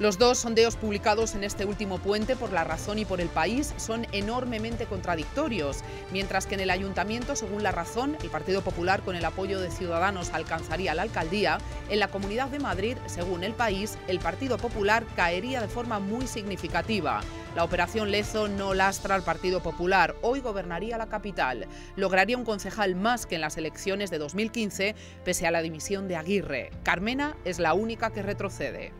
Los dos sondeos publicados en este último puente por La Razón y por El País son enormemente contradictorios, mientras que en el ayuntamiento, según La Razón, el Partido Popular con el apoyo de Ciudadanos alcanzaría la alcaldía, en la Comunidad de Madrid, según El País, el Partido Popular caería de forma muy significativa. La operación Lezo no lastra al Partido Popular, hoy gobernaría la capital. Lograría un concejal más que en las elecciones de 2015, pese a la dimisión de Aguirre. Carmena es la única que retrocede.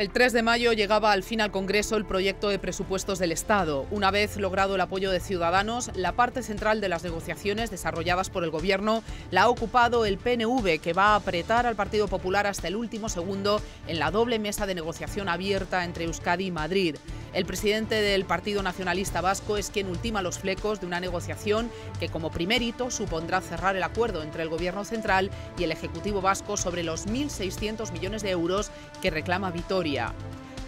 El 3 de mayo llegaba al fin al Congreso el proyecto de presupuestos del Estado. Una vez logrado el apoyo de Ciudadanos, la parte central de las negociaciones desarrolladas por el Gobierno la ha ocupado el PNV, que va a apretar al Partido Popular hasta el último segundo en la doble mesa de negociación abierta entre Euskadi y Madrid. El presidente del Partido Nacionalista Vasco es quien ultima los flecos de una negociación que como primer hito supondrá cerrar el acuerdo entre el Gobierno central y el Ejecutivo vasco sobre los 1.600 millones de euros que reclama Vitoria.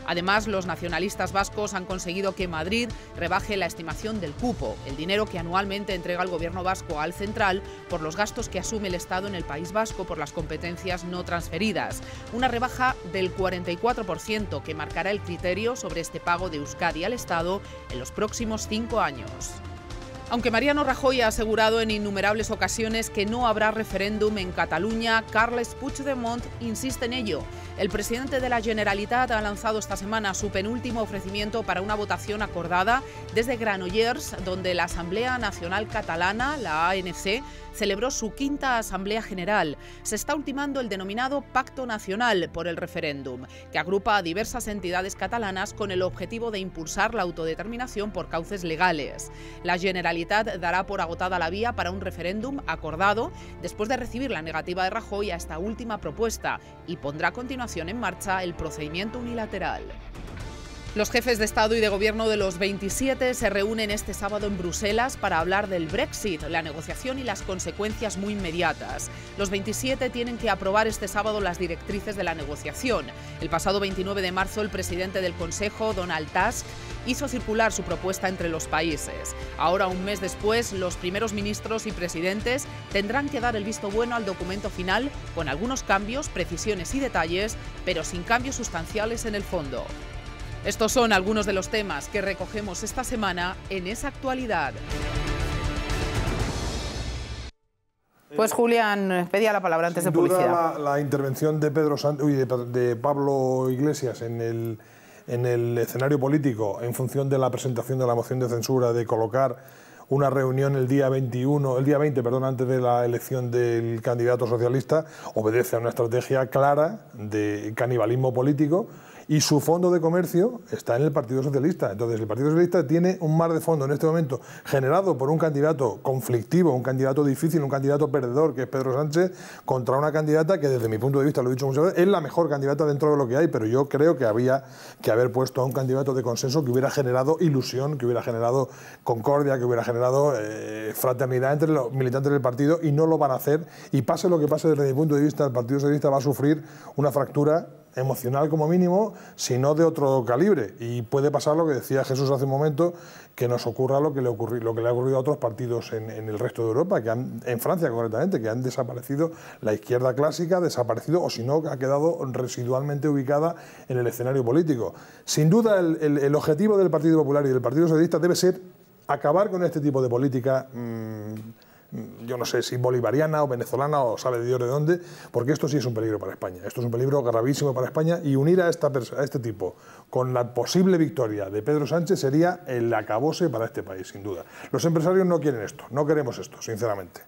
Además, los nacionalistas vascos han conseguido que Madrid rebaje la estimación del cupo, el dinero que anualmente entrega el gobierno vasco al central por los gastos que asume el Estado en el País Vasco por las competencias no transferidas. Una rebaja del 44% que marcará el criterio sobre este pago de Euskadi al Estado en los próximos cinco años. Aunque Mariano Rajoy ha asegurado en innumerables ocasiones que no habrá referéndum en Cataluña, Carles Puigdemont insiste en ello. El presidente de la Generalitat ha lanzado esta semana su penúltimo ofrecimiento para una votación acordada desde Granollers, donde la Asamblea Nacional Catalana, la ANC, celebró su quinta Asamblea General. Se está ultimando el denominado Pacto Nacional por el referéndum, que agrupa a diversas entidades catalanas con el objetivo de impulsar la autodeterminación por cauces legales. La Generalitat dará por agotada la vía para un referéndum acordado después de recibir la negativa de Rajoy a esta última propuesta y pondrá a continuación en marcha el procedimiento unilateral. Los jefes de Estado y de Gobierno de los 27 se reúnen este sábado en Bruselas para hablar del Brexit, la negociación y las consecuencias muy inmediatas. Los 27 tienen que aprobar este sábado las directrices de la negociación. El pasado 29 de marzo, el presidente del Consejo, Donald Tusk, hizo circular su propuesta entre los países. Ahora, un mes después, los primeros ministros y presidentes tendrán que dar el visto bueno al documento final, con algunos cambios, precisiones y detalles, pero sin cambios sustanciales en el fondo. Estos son algunos de los temas que recogemos esta semana en esa actualidad. Pues Julián pedía la palabra antes de publicidad. la, intervención de Pedro Santos de, de, Pablo Iglesias en el, en el escenario político en función de la presentación de la moción de censura de colocar una reunión el día 21, el día 20, perdón, antes de la elección del candidato socialista, obedece a una estrategia clara de canibalismo político y su fondo de comercio está en el Partido Socialista. Entonces, el Partido Socialista tiene un mar de fondo en este momento generado por un candidato conflictivo, un candidato difícil, un candidato perdedor, que es Pedro Sánchez, contra una candidata que, desde mi punto de vista, lo he dicho muchas veces, es la mejor candidata dentro de lo que hay, pero yo creo que había que haber puesto a un candidato de consenso que hubiera generado ilusión, que hubiera generado concordia, que hubiera generado eh, fraternidad entre los militantes del partido y no lo van a hacer. Y pase lo que pase, desde mi punto de vista, el Partido Socialista va a sufrir una fractura emocional como mínimo, sino de otro calibre. Y puede pasar lo que decía Jesús hace un momento, que nos ocurra lo que le, ocurrió lo que le ha ocurrido a otros partidos en, el resto de Europa, que han, en Francia concretamente, que han desaparecido, la izquierda clásica ha desaparecido o si no ha quedado residualmente ubicada en el escenario político. Sin duda el, objetivo del Partido Popular y del Partido Socialista debe ser acabar con este tipo de política mm, yo no sé si bolivariana o venezolana o sabe Dios de dónde, porque esto sí es un peligro para España. Esto es un peligro gravísimo para España y unir a, esta a este tipo con la posible victoria de Pedro Sánchez sería el acabose para este país, sin duda. Los empresarios no quieren esto, no queremos esto, sinceramente.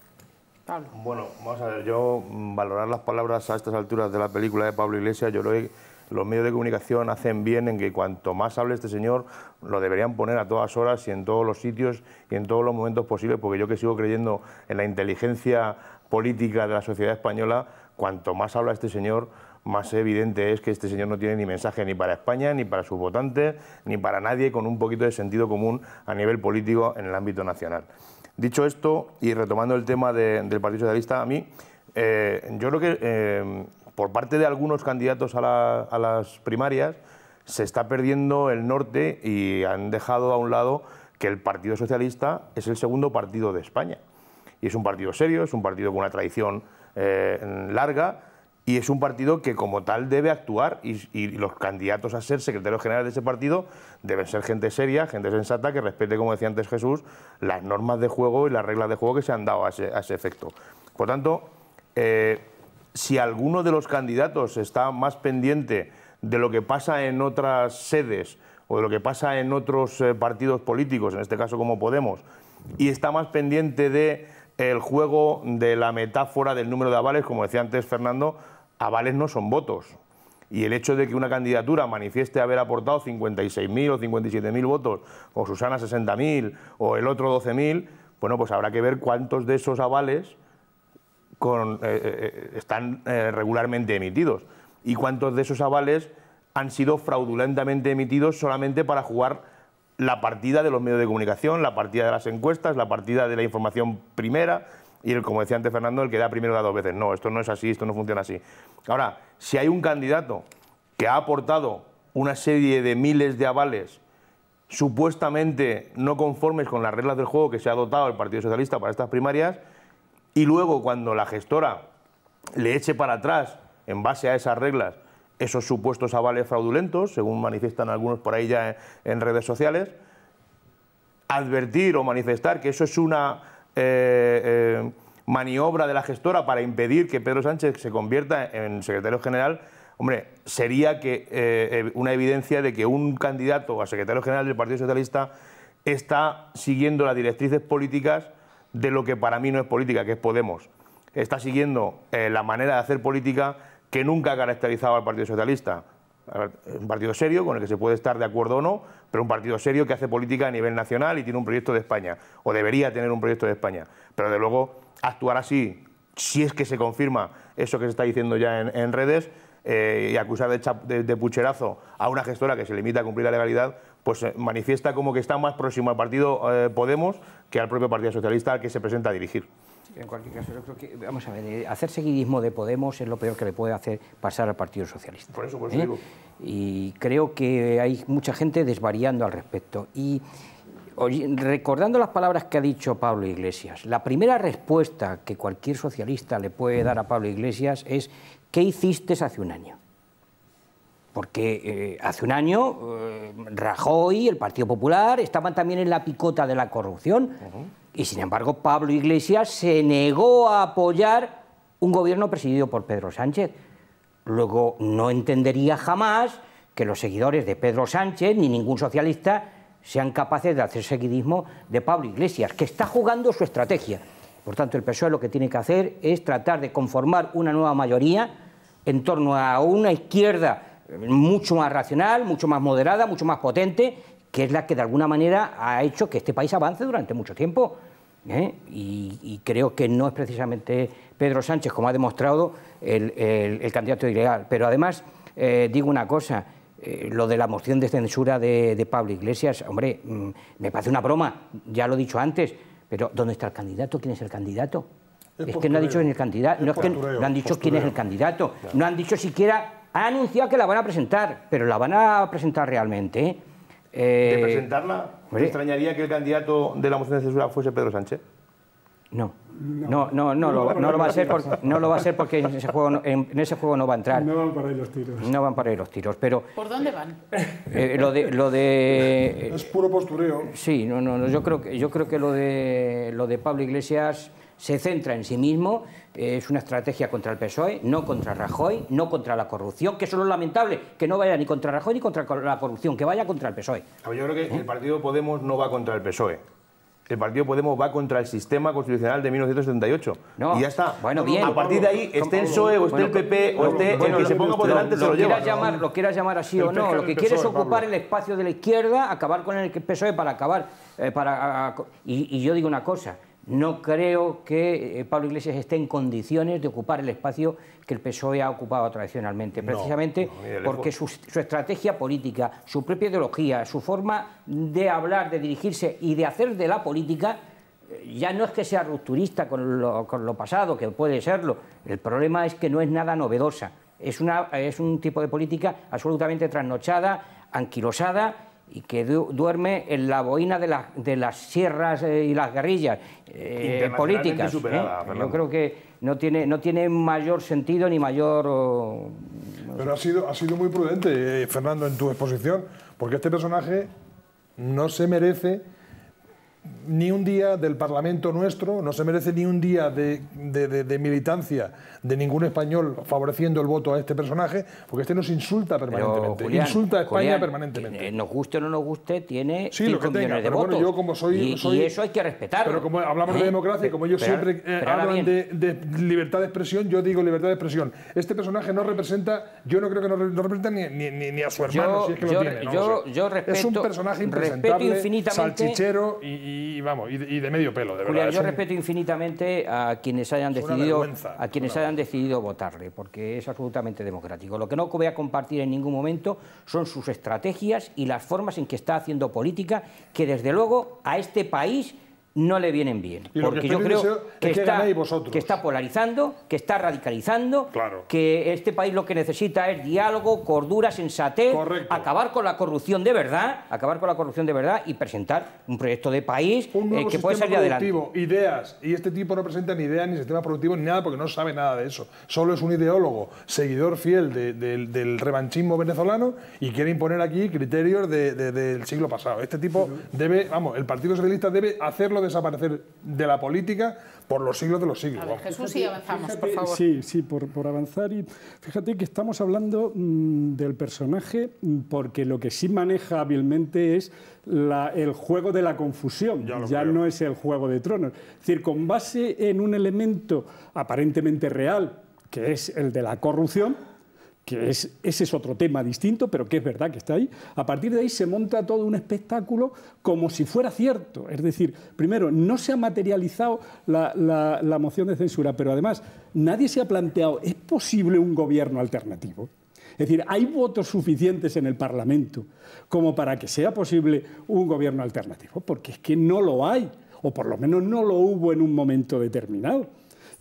Bueno, vamos a ver, yo valorar las palabras a estas alturas de la película de Pablo Iglesias, yo lo he los medios de comunicación hacen bien en que cuanto más hable este señor, lo deberían poner a todas horas y en todos los sitios y en todos los momentos posibles, porque yo que sigo creyendo en la inteligencia política de la sociedad española, cuanto más habla este señor, más evidente es que este señor no tiene ni mensaje ni para España, ni para sus votantes, ni para nadie con un poquito de sentido común a nivel político en el ámbito nacional. Dicho esto, y retomando el tema del Partido Socialista, a mí, eh, yo creo que eh, por parte de algunos candidatos a, las primarias, se está perdiendo el norte y han dejado a un lado que el Partido Socialista es el segundo partido de España. Y es un partido serio, es un partido con una tradición eh, larga y es un partido que como tal debe actuar y, los candidatos a ser secretarios generales de ese partido deben ser gente seria, gente sensata, que respete, como decía antes Jesús, las normas de juego y las reglas de juego que se han dado a ese, efecto. Por tanto, eh, si alguno de los candidatos está más pendiente de lo que pasa en otras sedes o de lo que pasa en otros eh, partidos políticos, en este caso como Podemos, y está más pendiente del juego de la metáfora del número de avales, como decía antes Fernando, avales no son votos. Y el hecho de que una candidatura manifieste haber aportado 56.000 o 57.000 votos, o Susana 60.000 o el otro 12.000, bueno, pues habrá que ver cuántos de esos avales eh, eh, eh, están regularmente emitidos y cuántos de esos avales han sido fraudulentamente emitidos solamente para jugar la partida de los medios de comunicación, la partida de las encuestas, la partida de la información primera y, el, como decía antes Fernando, el que da primero da dos veces. No, esto no es así, esto no funciona así. Ahora, si hay un candidato que ha aportado una serie de miles de avales supuestamente no conformes con las reglas del juego que se ha dotado el Partido Socialista para estas primarias, y luego cuando la gestora le eche para atrás, en base a esas reglas, esos supuestos avales fraudulentos, según manifiestan algunos por ahí ya en, redes sociales, advertir o manifestar que eso es una eh, eh, maniobra de la gestora para impedir que Pedro Sánchez se convierta en secretario general, hombre, sería que, eh, una evidencia de que un candidato a secretario general del Partido Socialista está siguiendo las directrices políticas de lo que para mí no es política, que es Podemos. Está siguiendo eh, la manera de hacer política que nunca ha caracterizado al Partido Socialista. Un partido serio con el que se puede estar de acuerdo o no, pero un partido serio que hace política a nivel nacional y tiene un proyecto de España, o debería tener un proyecto de España. Pero de luego, actuar así, si es que se confirma eso que se está diciendo ya en, redes, eh, y acusar de pucherazo a una gestora que se limita a cumplir la legalidad, pues eh, manifiesta como que está más próximo al partido eh, Podemos que al propio Partido Socialista al que se presenta a dirigir. En cualquier caso, yo creo que, vamos a ver, eh, hacer seguidismo de Podemos es lo peor que le puede hacer pasar al Partido Socialista. Por eso, por eso digo. Y creo que hay mucha gente desvariando al respecto. Y recordando las palabras que ha dicho Pablo Iglesias, la primera respuesta que cualquier socialista le puede dar a Pablo Iglesias es ¿qué hiciste hace un año? porque eh, hace un año eh, Rajoy, el Partido Popular, estaban también en la picota de la corrupción y sin embargo Pablo Iglesias se negó a apoyar un gobierno presidido por Pedro Sánchez. Luego no entendería jamás que los seguidores de Pedro Sánchez ni ningún socialista sean capaces de hacer seguidismo de Pablo Iglesias, que está jugando su estrategia. Por tanto, el PSOE lo que tiene que hacer es tratar de conformar una nueva mayoría en torno a una izquierda mucho más racional, mucho más moderada, mucho más potente, que es la que de alguna manera ha hecho que este país avance durante mucho tiempo. ¿eh? Y, creo que no es precisamente Pedro Sánchez, como ha demostrado, el, candidato ilegal... Pero además, eh, digo una cosa, eh, lo de la moción de censura de, Pablo Iglesias, hombre, mm, me parece una broma, ya lo he dicho antes, pero ¿dónde está el candidato? ¿Quién es el candidato? es que no ha dicho ni el candidato, no, que no han dicho quién es el candidato, no han dicho siquiera ha anunciado que la van a presentar, pero la van a presentar realmente. Eh, ¿De presentarla? ¿Me extrañaría que el candidato de la moción de censura fuese Pedro Sánchez? No. No, no, no, lo, va a ser porque, en ese, juego, no va a entrar. No van para ahí los tiros. No van para ahí los tiros, pero... ¿Por dónde van? Eh, eh, lo, de, lo de... Es puro postureo. Sí, no, no, yo, creo que, yo creo que lo de, lo de Pablo Iglesias se centra en sí mismo, es una estrategia contra el PSOE, no contra Rajoy, no contra la corrupción, que eso es lamentable, que no vaya ni contra Rajoy ni contra la corrupción, que vaya contra el PSOE. Yo creo que ¿Eh? el Partido Podemos no va contra el PSOE. El Partido Podemos va contra el sistema constitucional de 1978. Y ya está. Bueno, bien. A partir de ahí, esté el PSOE o esté el PP o esté el que se ponga por delante, se lo lleva. Llamar, lo quieras llamar así o no, lo que quieres es ocupar el espacio de la izquierda, acabar con el PSOE para acabar. Eh, para, ah, y yo digo una cosa. No creo que eh, Pablo Iglesias esté en condiciones de ocupar el espacio que el PSOE ha ocupado tradicionalmente, precisamente porque su, estrategia política, su propia ideología, su forma de hablar, de dirigirse y de hacer de la política eh, ya no es que sea rupturista con lo, pasado, que puede serlo, el problema es que no es nada novedosa, es, una, es un tipo de política absolutamente trasnochada, anquilosada y que duerme en la boina de, de las sierras eh, y las guerrillas eh, políticas. ¿eh? Yo creo que no tiene, no tiene mayor sentido ni mayor... Pero ha sido, ha sido muy prudente, Fernando, en tu exposición, porque este personaje no se merece ni un día del Parlamento nuestro, no se merece ni un día de, militancia de ningún español favoreciendo el voto a este personaje, porque este nos insulta permanentemente, insulta a España permanentemente. Eh, nos guste o no nos guste, tiene sí, que millones de pero yo como soy, y, soy, eso hay que respetarlo. Pero como hablamos de ¿eh? democracia, como ellos siempre eh, hablan de, libertad de expresión, yo digo libertad de expresión. Este personaje no representa, yo no creo que no, represente representa ni, a su hermano, es que respeto, es un personaje impresentable, infinitamente, salchichero y y, vamos, y, de medio pelo, de Yo ¿eh? respeto infinitamente a quienes hayan decidido a quienes hayan decidido votarle, porque es absolutamente democrático. Lo que no voy a compartir en ningún momento son sus estrategias y las formas en que está haciendo política, que desde luego a este país no le vienen bien. porque yo creo que, está, polarizando, que está radicalizando, claro. que este país lo que necesita es diálogo, cordura, sensatez, acabar con la corrupción de verdad, acabar con la corrupción de verdad y presentar un proyecto de país eh, que puede salir adelante. Ideas. Y este tipo no presenta ni ideas, ni sistema productivo, ni nada, porque no sabe nada de eso. Solo es un ideólogo, seguidor fiel del, revanchismo venezolano y quiere imponer aquí criterios de, del siglo pasado. Este tipo debe, vamos, el Partido Socialista debe hacerlo desaparecer de la política por los siglos de los siglos. Jesús, sí avanzamos, por favor. Sí, sí, por, avanzar. Y fíjate que estamos hablando mm, del personaje mm, porque lo que sí maneja hábilmente es el juego de la confusión. ya no es el juego de tronos. Es decir, con base en un elemento aparentemente real, que es el de la corrupción, que es, ese es otro tema distinto, pero que es verdad que está ahí, a partir de ahí se monta todo un espectáculo como si fuera cierto. Es decir, primero, no se ha materializado la, la moción de censura, pero además nadie se ha planteado, ¿es posible un gobierno alternativo? Es decir, hay votos suficientes en el Parlamento como para que sea posible un gobierno alternativo, porque es que no lo hay, o por lo menos no lo hubo en un momento determinado.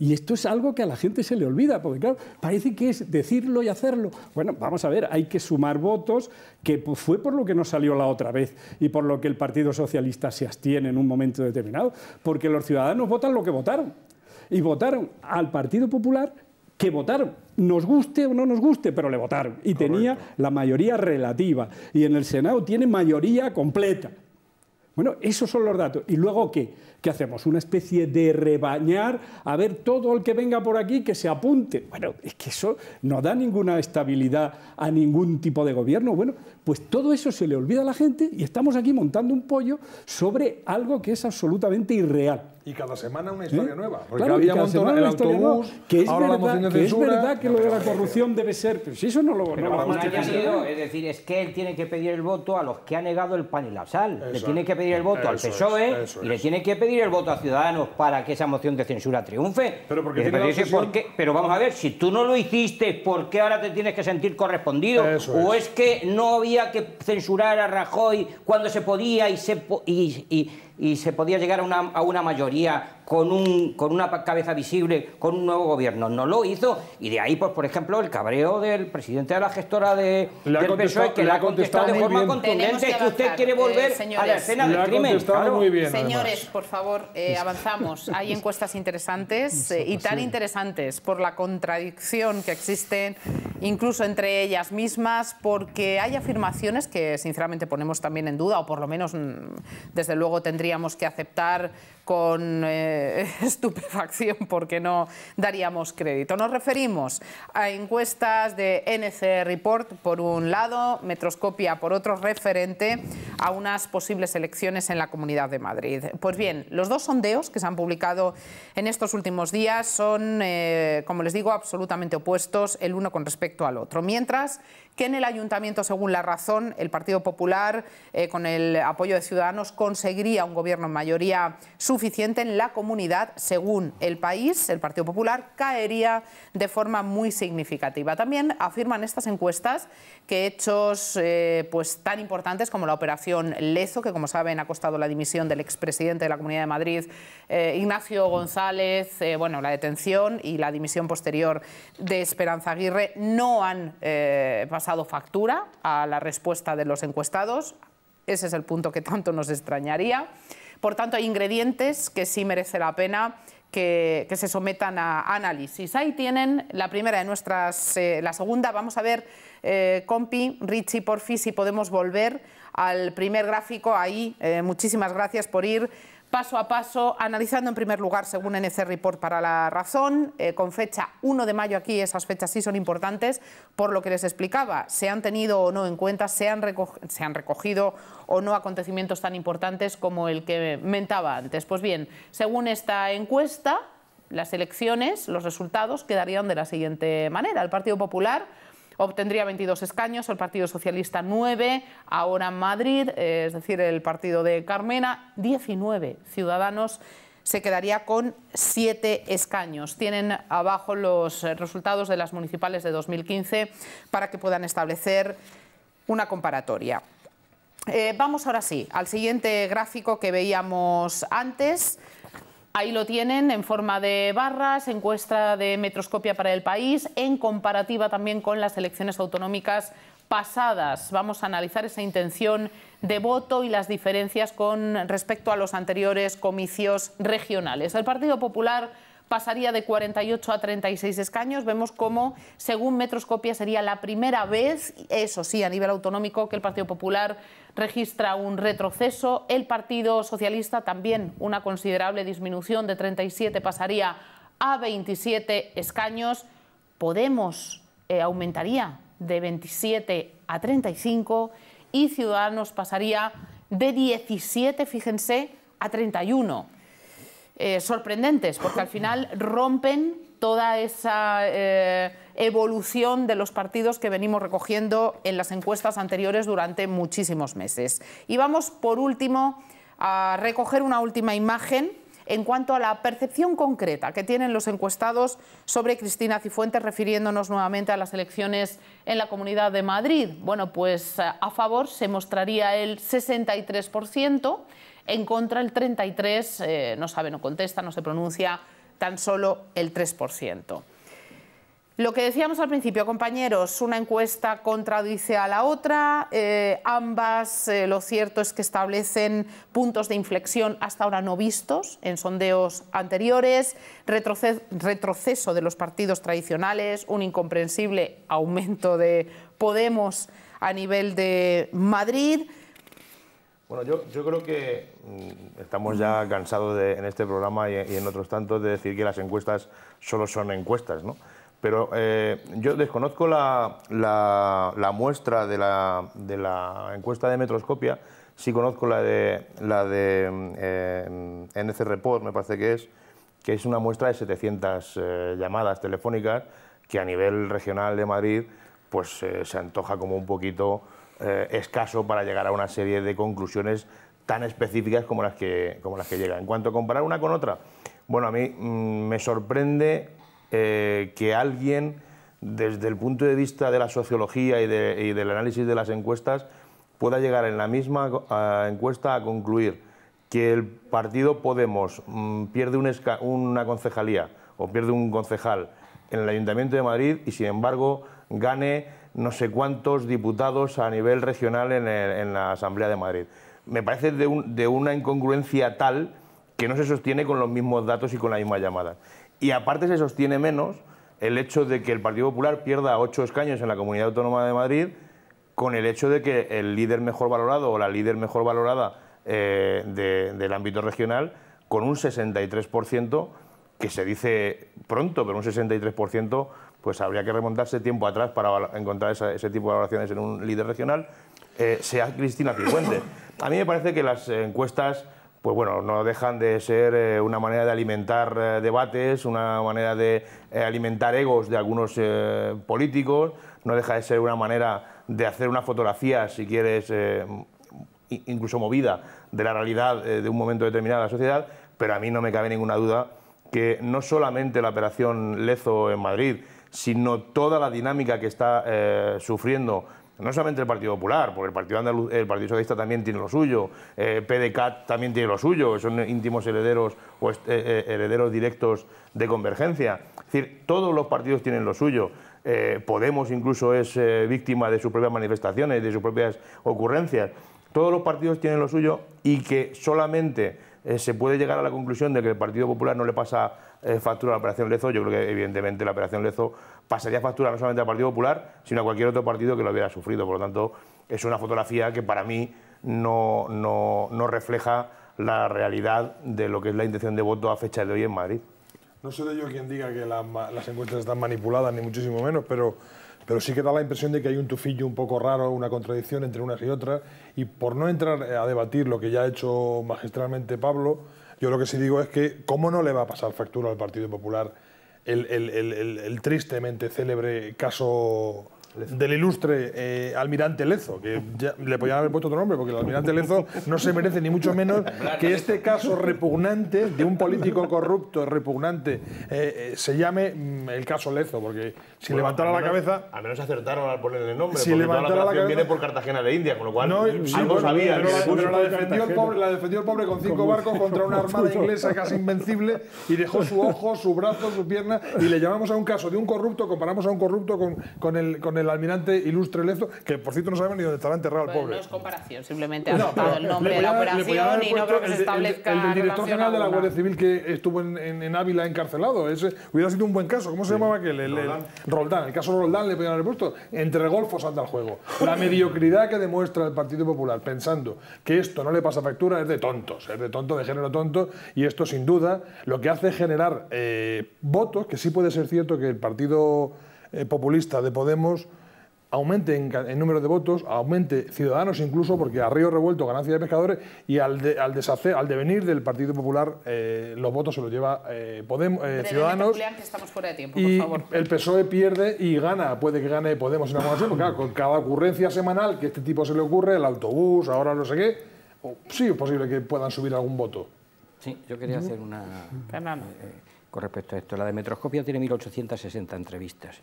Y esto es algo que a la gente se le olvida, porque claro, parece que es decirlo y hacerlo. Bueno, vamos a ver, hay que sumar votos, que pues, fue por lo que no salió la otra vez y por lo que el Partido Socialista se abstiene en un momento determinado, porque los ciudadanos votan lo que votaron. Y votaron al Partido Popular que votaron, nos guste o no nos guste, pero le votaron. Y tenía la mayoría relativa. Y en el Senado tiene mayoría completa. Bueno, esos son los datos. ¿Y luego qué? ¿Qué hacemos? Una especie de rebañar, a ver todo el que venga por aquí que se apunte. Bueno, es que eso no da ninguna estabilidad a ningún tipo de gobierno. Bueno, pues todo eso se le olvida a la gente y estamos aquí montando un pollo sobre algo que es absolutamente irreal. Y cada semana una ¿Eh? historia nueva. Porque había montado el autobús, que es verdad, Que lo de la corrupción debe ser, pero si eso no lo, Es decir, es que él tiene que pedir el voto a los que ha negado el pan y la sal. le tiene que pedir el voto al PSOE y le tiene que pedir el voto a Ciudadanos para que esa moción de censura triunfe. Pero, porque por pero vamos a ver, si tú no lo hiciste, ¿por qué ahora te tienes que sentir correspondido? ¿O es. que no había que censurar a Rajoy cuando se podía y se... y y se podía llegar a una, a una mayoría con, un, con una cabeza visible, con un nuevo gobierno. No lo hizo y de ahí, pues, por ejemplo, el cabreo del presidente de la gestora de, del PSOE que le ha contestado, de forma contundente que, usted quiere volver eh, a la escena del crimen. señores, por favor, eh, avanzamos. Hay encuestas interesantes eh, y tan interesantes por la contradicción que existen incluso entre ellas mismas, porque hay afirmaciones que sinceramente ponemos también en duda, o por lo menos mm, desde luego tendríamos que aceptar con estupefacción porque no daríamos crédito. Nos referimos a encuestas de NC Report por un lado, Metroscopia por otro, referente a unas posibles elecciones en la Comunidad de Madrid. Pues bien, los dos sondeos que se han publicado en estos últimos días son, eh, como les digo, absolutamente opuestos el uno con respecto al otro. Mientras que en el ayuntamiento, según la razón, el Partido Popular, eh, con el apoyo de Ciudadanos, conseguiría un gobierno en mayoría suficiente en la comunidad, según el país, el Partido Popular caería de forma muy significativa. También afirman estas encuestas que hechos eh, pues, tan importantes como la operación Lezo, que como saben ha costado la dimisión del expresidente de la Comunidad de Madrid, eh, Ignacio González, bueno, la detención y la dimisión posterior de Esperanza Aguirre, no han pasado pasado factura a la respuesta de los encuestados. Ese es el punto que tanto nos extrañaría. Por tanto, hay ingredientes que sí merece la pena que, se sometan a análisis. Ahí tienen la primera de nuestras, eh, la segunda. Vamos a ver, eh, Compi, Richie, porfi, si podemos volver al primer gráfico. Ahí, eh, muchísimas gracias por ir paso a paso, analizando en primer lugar, según NC Report para la razón, eh, con fecha 1 de mayo aquí, esas fechas sí son importantes, por lo que les explicaba, se han tenido o no en cuenta, se han, se han recogido o no acontecimientos tan importantes como el que mentaba antes. Pues bien, según esta encuesta, las elecciones, los resultados quedarían de la siguiente manera. El Partido Popular obtendría 22 escaños, el Partido Socialista 9, ahora Madrid, eh, es decir, el partido de Carmena, 19 ciudadanos se quedaría con siete escaños. Tienen abajo los resultados de las municipales de 2015 para que puedan establecer una comparatoria. Eh, vamos ahora sí al siguiente gráfico que veíamos antes. Ahí lo tienen en forma de barras, encuesta de metroscopia para el país, en comparativa también con las elecciones autonómicas pasadas. Vamos a analizar esa intención de voto y las diferencias con respecto a los anteriores comicios regionales. El Partido Popular pasaría de 48 a 36 escaños. Vemos cómo, según Metroscopia, sería la primera vez, eso sí, a nivel autonómico, que el Partido Popular registra un retroceso. El Partido Socialista también una considerable disminución de 37 pasaría a 27 escaños. Podemos eh, aumentaría de 27 a 35 y Ciudadanos pasaría de 17, fíjense, a 31. Eh, sorprendentes, porque al final rompen toda esa eh, evolución de los partidos que venimos recogiendo en las encuestas anteriores durante muchísimos meses. Y vamos, por último, a recoger una última imagen en cuanto a la percepción concreta que tienen los encuestados sobre Cristina Cifuentes, refiriéndonos nuevamente a las elecciones en la Comunidad de Madrid. Bueno, pues eh, a favor se mostraría el 63%, en contra, el 33 eh, no sabe, no contesta, no se pronuncia, tan solo el 3%. Lo que decíamos al principio, compañeros, una encuesta contradice a la otra, eh, ambas eh, lo cierto es que establecen puntos de inflexión hasta ahora no vistos en sondeos anteriores, retroceso de los partidos tradicionales, un incomprensible aumento de Podemos a nivel de Madrid. Bueno, yo, yo creo que mm, estamos ya cansados en este programa y, en otros tantos de decir que las encuestas solo son encuestas, ¿no? Pero eh, yo desconozco la, la, muestra de la, de la, encuesta de Metroscopia, sí conozco la de, la de eh, NC Report, me parece que es, que es una muestra de 700 eh, llamadas telefónicas que a nivel regional de Madrid pues se antoja como un poquito eh, escaso para llegar a una serie de conclusiones tan específicas como las que, como las que llega. En cuanto a comparar una con otra, bueno, a mí mm, me sorprende eh, que alguien, desde el punto de vista de la sociología y, del análisis de las encuestas, pueda llegar en la misma ah, encuesta a concluir que el partido Podemos mm, pierde una concejalía o pierde un concejal en el Ayuntamiento de Madrid y, sin embargo, gane no sé cuántos diputados a nivel regional en, la Asamblea de Madrid. Me parece de, una incongruencia tal que no se sostiene con los mismos datos y con la misma llamada. Y aparte se sostiene menos el hecho de que el Partido Popular pierda ocho escaños en la Comunidad Autónoma de Madrid con el hecho de que el líder mejor valorado o la líder mejor valorada eh, del ámbito regional con un 63% que se dice pronto, pero un 63% pues habría que remontarse tiempo atrás para encontrar ese tipo de valoraciones en un líder regional, eh, sea Cristina Cifuentes A mí me parece que las encuestas, pues bueno, no dejan de ser eh, una manera de alimentar eh, debates, una manera de alimentar egos de algunos políticos, no deja de ser una manera de hacer una fotografía, si quieres, incluso movida, de la realidad de un momento determinado de la sociedad, pero a mí no me cabe ninguna duda que no solamente la operación Lezo en Madrid, sino toda la dinámica que está eh, sufriendo no solamente el Partido Popular, porque el Partido, Andaluz, el Partido Socialista también tiene lo suyo, eh, PDCAT también tiene lo suyo, son íntimos herederos o eh, eh, herederos directos de Convergencia. Es decir, todos los partidos tienen lo suyo. Podemos incluso es víctima de sus propias manifestaciones, de sus propias ocurrencias. Todos los partidos tienen lo suyo y que solamente se puede llegar a la conclusión de que el Partido Popular no le pasa eh, factura la operación Lezo, yo creo que evidentemente la operación Lezo pasaría factura no solamente al Partido Popular, sino a cualquier otro partido que lo hubiera sufrido. Por lo tanto, es una fotografía que para mí no, refleja la realidad de lo que es la intención de voto a fecha de hoy en Madrid. No soy yo quien diga que las, encuestas están manipuladas, ni muchísimo menos, pero, pero sí que da la impresión de que hay un tufillo un poco raro, una contradicción entre unas y otras. Y por no entrar a debatir lo que ya ha hecho magistralmente Pablo, yo lo que sí digo es que, ¿cómo no le va a pasar factura al Partido Popular el, tristemente célebre caso del ilustre eh, almirante Lezo, que le podían haber puesto otro nombre, porque el almirante Lezo no se merece ni mucho menos que este caso repugnante de un político corrupto, repugnante, eh, eh, se llame mm, el caso Lezo, porque si levantara la cabeza... Al menos acertaron al ponerle el nombre, porque la levantara viene por Cartagena de India, con lo cual No, algo sabía. pero, la, defendió el pobre, con cinco barcos contra una armada inglesa casi invencible y dejó su ojo, su brazo, su pierna y le llamamos a un caso de un corrupto, comparamos a un corrupto con el el almirante ilustre Lezo, que por cierto no sabemos ni dónde estará enterrado el pobre. no es comparación, simplemente ha el nombre de la operación y no creo que se establezca El, el director general de la Guardia Civil que estuvo en, Ávila encarcelado, hubiera sido un buen caso. ¿Cómo se llamaba aquel? El, Roldán. El caso Roldán le podían haber puesto. Entre golfos anda el juego. La mediocridad que demuestra el Partido Popular pensando que esto no le pasa factura es de tontos, es de tonto, de género tonto, y esto sin duda lo que hace es generar eh, votos, que sí puede ser cierto que el Partido eh, populista de Podemos aumente en, número de votos, aumente Ciudadanos incluso, porque a Río Revuelto ganancia de pescadores y al, deshacer, al devenir del Partido Popular eh, los votos se los lleva eh, Podemos, Ciudadanos. el PSOE pierde y gana, puede que gane Podemos en alguna porque claro, con cada ocurrencia semanal que este tipo se le ocurre, el autobús, ahora no sé qué, sí es posible que puedan subir algún voto. Sí, yo quería hacer una con respecto a esto. La de Metroscopia tiene 1.860 entrevistas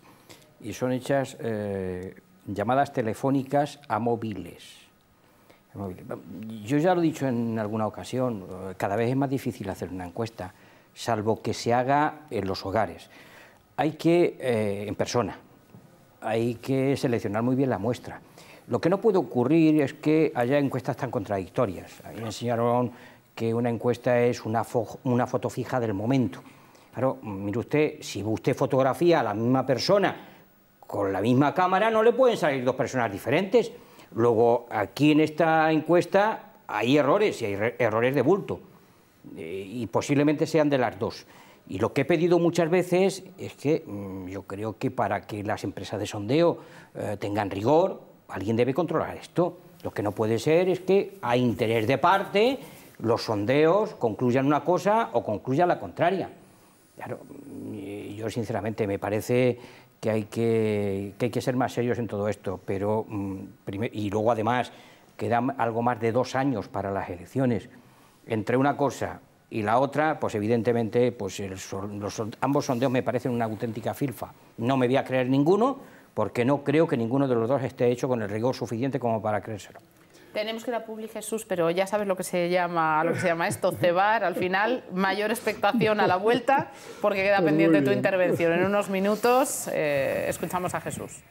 y son hechas eh, llamadas telefónicas a móviles. Yo ya lo he dicho en alguna ocasión, cada vez es más difícil hacer una encuesta, salvo que se haga en los hogares. Hay que, eh, en persona, hay que seleccionar muy bien la muestra. Lo que no puede ocurrir es que haya encuestas tan contradictorias. Ahí me enseñaron que una encuesta es una foto fija del momento pero mire usted, si usted fotografía a la misma persona con la misma cámara, no le pueden salir dos personas diferentes. Luego, aquí en esta encuesta hay errores y hay errores de bulto. Eh, y posiblemente sean de las dos. Y lo que he pedido muchas veces es que mm, yo creo que para que las empresas de sondeo eh, tengan rigor, alguien debe controlar esto. Lo que no puede ser es que a interés de parte los sondeos concluyan una cosa o concluyan la contraria. Claro, mm, yo sinceramente me parece que hay que, hay que ser más serios en todo esto, pero mm, y luego además quedan algo más de dos años para las elecciones. Entre una cosa y la otra, pues evidentemente, pues los, ambos sondeos me parecen una auténtica filfa. No me voy a creer ninguno, porque no creo que ninguno de los dos esté hecho con el rigor suficiente como para creérselo. Tenemos que ir a Publi Jesús, pero ya sabes lo que se llama, lo que se llama esto, cebar. Al final, mayor expectación a la vuelta, porque queda pendiente tu intervención. En unos minutos eh, escuchamos a Jesús.